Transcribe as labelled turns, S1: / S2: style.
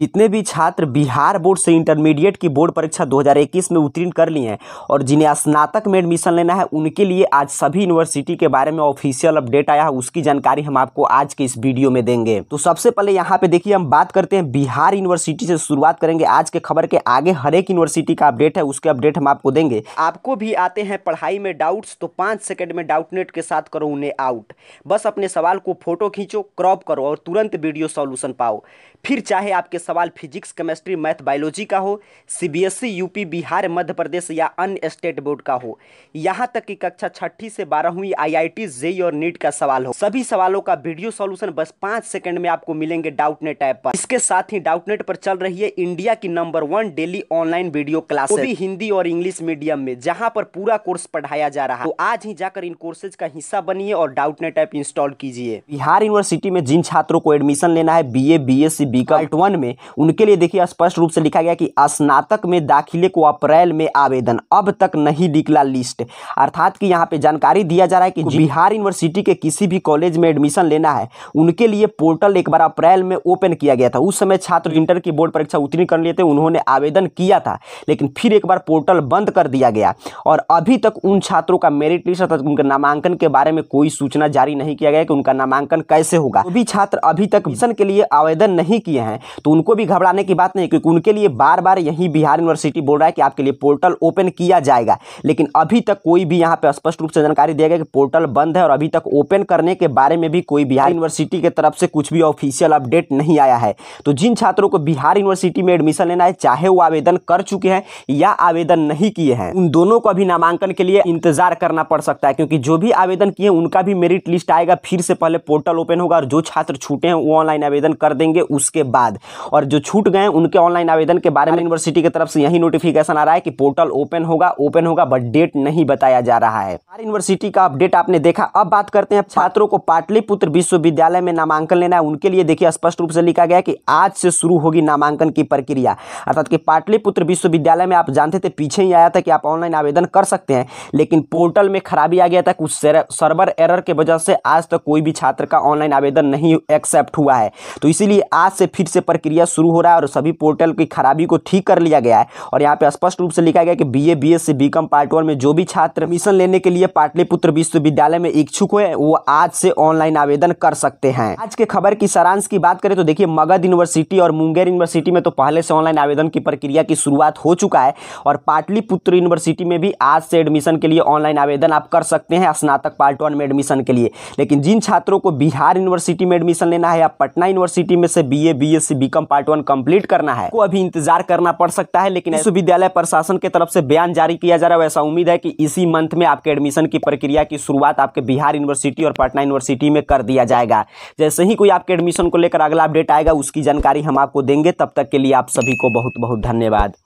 S1: जितने भी छात्र बिहार बोर्ड से इंटरमीडिएट की बोर्ड परीक्षा 2021 में उत्तीर्ण कर लिए हैं और जिन्हें स्नातक में एडमिशन लेना है उनके लिए आज सभी यूनिवर्सिटी के बारे में ऑफिशियल अपडेट आया है उसकी जानकारी हम आपको आज के इस वीडियो में देंगे तो सबसे पहले यहाँ पे देखिए हम बात करते हैं बिहार यूनिवर्सिटी से शुरुआत करेंगे आज के खबर के आगे हर एक यूनिवर्सिटी का अपडेट है उसके अपडेट हम आपको देंगे आपको भी आते हैं पढ़ाई में डाउट तो पांच सेकेंड में डाउटनेट के साथ करो उन्हें आउट बस अपने सवाल को फोटो खींचो क्रॉप करो और तुरंत वीडियो सॉल्यूशन पाओ फिर चाहे आपके सवाल फिजिक्स केमिस्ट्री मैथ बायोलॉजी का हो सीबीएसई यूपी बिहार मध्य प्रदेश या अन्य स्टेट बोर्ड का हो यहाँ तक कि कक्षा छठी से बारहवीं आईआईटी जेई और नीट का सवाल हो सभी सवालों का वीडियो सॉल्यूशन बस पाँच सेकंड में आपको मिलेंगे डाउटनेट ऐप पर इसके साथ ही डाउटनेट पर चल रही है इंडिया की number one daily online video class Hindi और इंग्लिश मीडियम में जहाँ पर पूरा कोर्स पढ़ाया जा रहा है तो आज ही जाकर इन कोर्सेज का हिस्सा बनिए और डाउटनेट ऐप इंस्टॉल कीजिए बिहार यूनिवर्सिटी में जिन छात्रों को एडमिशन लेना है B A B S C B का वन में उनके लिए देखिए स्पष्ट रूप से लिखा गया कि स्नातक में दाखिले को अप्रैल में आवेदन अब तक नहीं निकला लिस्ट अर्थात कि यहाँ पे जानकारी दिया जा रहा है कि बिहार यूनिवर्सिटी के किसी भी कॉलेज में एडमिशन लेना है उनके लिए पोर्टल एक बार अप्रैल में ओपन किया गया था उस समय छात्र इंटर की बोर्ड परीक्षा उत्तीर्ण कर लिए थे उन्होंने आवेदन किया था लेकिन फिर एक बार पोर्टल बंद कर दिया गया और अभी तक उन छात्रों का मेरिट लिस्ट अर्थात उनके नामांकन के बारे में कोई सूचना जारी नहीं किया गया कि उनका नामांकन कैसे होगा तो भी छात्र अभी तक के लिए आवेदन नहीं किए हैं तो उनको उनको भी घबराने की बात नहीं क्योंकि उनके लिए बार बार यही बिहार यूनिवर्सिटी बोल रहा है कि आपके लिए पोर्टल ओपन किया जाएगा लेकिन अभी तक कोई भी यहाँ पर स्पष्ट रूप से जानकारी दिया गया कि पोर्टल बंद है और अभी तक ओपन करने के बारे में भी कोई बिहार यूनिवर्सिटी के तरफ से कुछ भी ऑफिशियल अपडेट नहीं आया है तो जिन छात्रों को बिहार यूनिवर्सिटी में एडमिशन लेना है चाहे वो आवेदन कर चुके हैं या आवेदन नहीं किए हैं उन दोनों को अभी नामांकन के लिए इंतजार करना पड़ सकता है क्योंकि जो भी आवेदन किए उनका भी मेरिट लिस्ट आएगा फिर से पहले पोर्टल ओपन होगा और जो छात्र छूटे हैं वो ऑनलाइन आवेदन कर देंगे उसके बाद और जो छूट गए उनके ऑनलाइन आवेदन के बारे में यूनिवर्सिटी की तरफ से यही नोटिफिकेशन आ रहा है कि पोर्टल ओपन होगा ओपन होगा बट डेट नहीं बताया जा रहा है हर यूनिवर्सिटी का अपडेट आपने देखा अब बात करते हैं छात्रों को पाटलिपुत्र विश्वविद्यालय में नामांकन लेना है उनके लिए देखिए स्पष्ट रूप से लिखा गया कि आज से शुरू होगी नामांकन की प्रक्रिया अर्थात कि पाटलिपुत्र विश्वविद्यालय में आप जानते थे पीछे ही आया था कि आप ऑनलाइन आवेदन कर सकते हैं लेकिन पोर्टल में खराबी आ गया था कुछ सर्वर एरर के वजह से आज तक कोई भी छात्र का ऑनलाइन आवेदन नहीं एक्सेप्ट हुआ है तो इसीलिए आज से फिर से प्रक्रिया प्रक्रिया शुरू हो रहा है और सभी पोर्टल की खराबी को ठीक कर लिया गया है और यहाँ पे स्पष्ट रूप से लिखा गया कि B A B S C B com part one में जो भी छात्र एडमिशन लेने के लिए पाटलिपुत्र विश्वविद्यालय में इच्छुक हुए वो आज से ऑनलाइन आवेदन कर सकते हैं आज के खबर की सारांश की बात करें तो देखिए मगध यूनिवर्सिटी और मुंगेर यूनिवर्सिटी में तो पहले से ऑनलाइन आवेदन की प्रक्रिया की शुरुआत हो चुका है और पाटलिपुत्र यूनिवर्सिटी में भी आज से एडमिशन के लिए ऑनलाइन आवेदन आप कर सकते हैं स्नातक पार्ट वन में एडमिशन के लिए लेकिन जिन छात्रों को बिहार यूनिवर्सिटी में एडमिशन लेना है या पटना यूनिवर्सिटी में से B A B S C B com part one complete करना है को अभी इंतजार करना पड़ सकता है लेकिन विश्वविद्यालय प्रशासन के तरफ से बयान जारी किया जा रहा है ऐसा उम्मीद है कि इसी मंथ में आपके एडमिशन की प्रक्रिया की शुरुआत आपके बिहार यूनिवर्सिटी और पटना यूनिवर्सिटी में कर दिया जाएगा जैसे ही कोई आपके एडमिशन को लेकर अगला अपडेट आएगा उसकी जानकारी हम आपको देंगे तब तक के लिए आप सभी को बहुत बहुत धन्यवाद